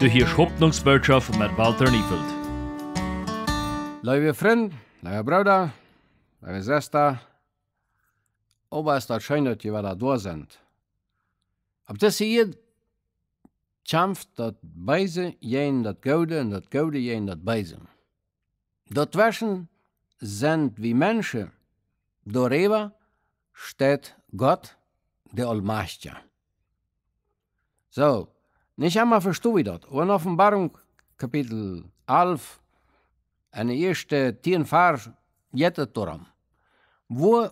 Du hörst Hoffnungsbotschaft mit Walter Niefeld. Liebe Freunde, liebe Brüder, liebe Schwester, aber es ist schön, dass ihr wieder da sind. Ab das hier kämpft das Beise jen das Gode und das Gode jen das Beise. Dort Dazwischen sind wie Menschen, darüber steht Gott, der Allmächtige. So, nicht einmal verstehe ich das. Und Offenbarung, Kapitel 11, eine erste zehn Vers, jettet darum, wo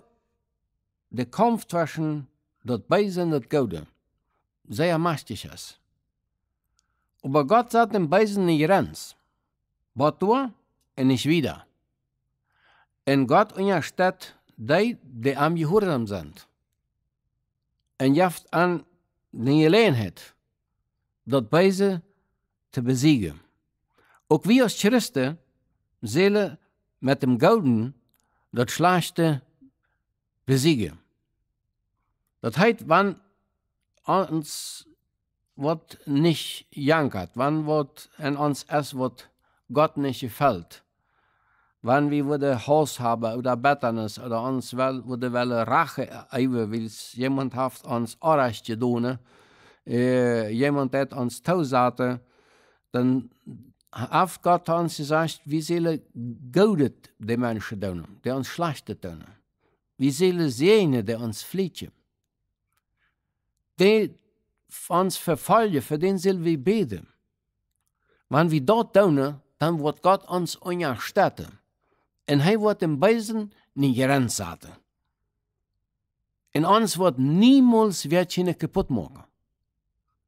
der Kampf zwischen das Böse und das Gute sehr mächtig ist. Aber Gott sagt dem Beisen nicht ganz, was du und nicht wieder. Und Gott untersteht die, die am Jehoram sind. Und jaft an die Gelegenheit, dat bezen te besiegen. Ook wie als Christen zullen met dem Gouden dat Schlechte besiegen. Dat heißt, wann uns wird nicht jankert, wann wird an uns es wird Gott nicht gefällt, Wenn wir wurde haben oder Betternis oder uns wurde Welle Rache üben, weil jemand hat uns Arrecht gedonet, äh, jemand, der uns tosatte, dann auf Gott hat uns gesagt, wie viele Godet die Menschen tun, die uns schlechte tun. Wie viele sehen, die uns fliehen. Die uns verfolgen, für den sollen wir beten. Wenn wir dort tun, dann wird Gott uns unterstützen. Und er wird im Beisen nicht grenzen. Und uns wird niemals Wertchen kaputt machen.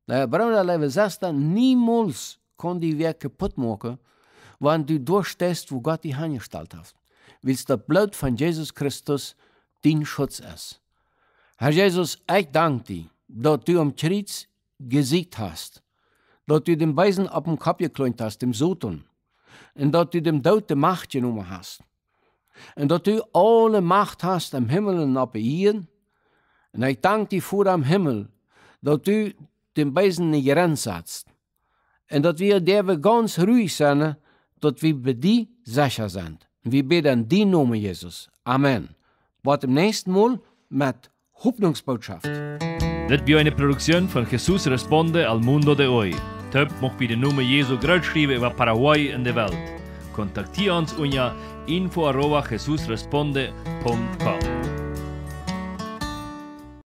Nou, Bruinaleven zegt dan, niemals kann die weer kaputt machen, wenn du durchstehst, wo Gott die aangesteld hat. Weil das Blut von Jesus Christus dein schutz ist. Herr Jesus, ich danke dir, dass du am Krieg gesiegt hast, dass du den Beisen auf dem Kopf geklont hast, dem Soton, und dass du dem Tod die Macht genommen hast, und dass du alle Macht hast am Himmel en op hier, Und ich danke dir vor am Himmel, dass du den Beisen in grens zetten. En dat we derwe ganz ruhig zijn, dass wir bei dir sicher sind. Wir beten die Namen Jesus. Amen. Wart im nächsten Mal mit Hoffnungsbotschaft. Das war eine Produktion von Jesus Responde al Mundo de Hoy. Töp macht bei der Nummer groß schreiben über Paraguay in der Welt. Kontaktiert uns unter info arroba jesusresponde.com.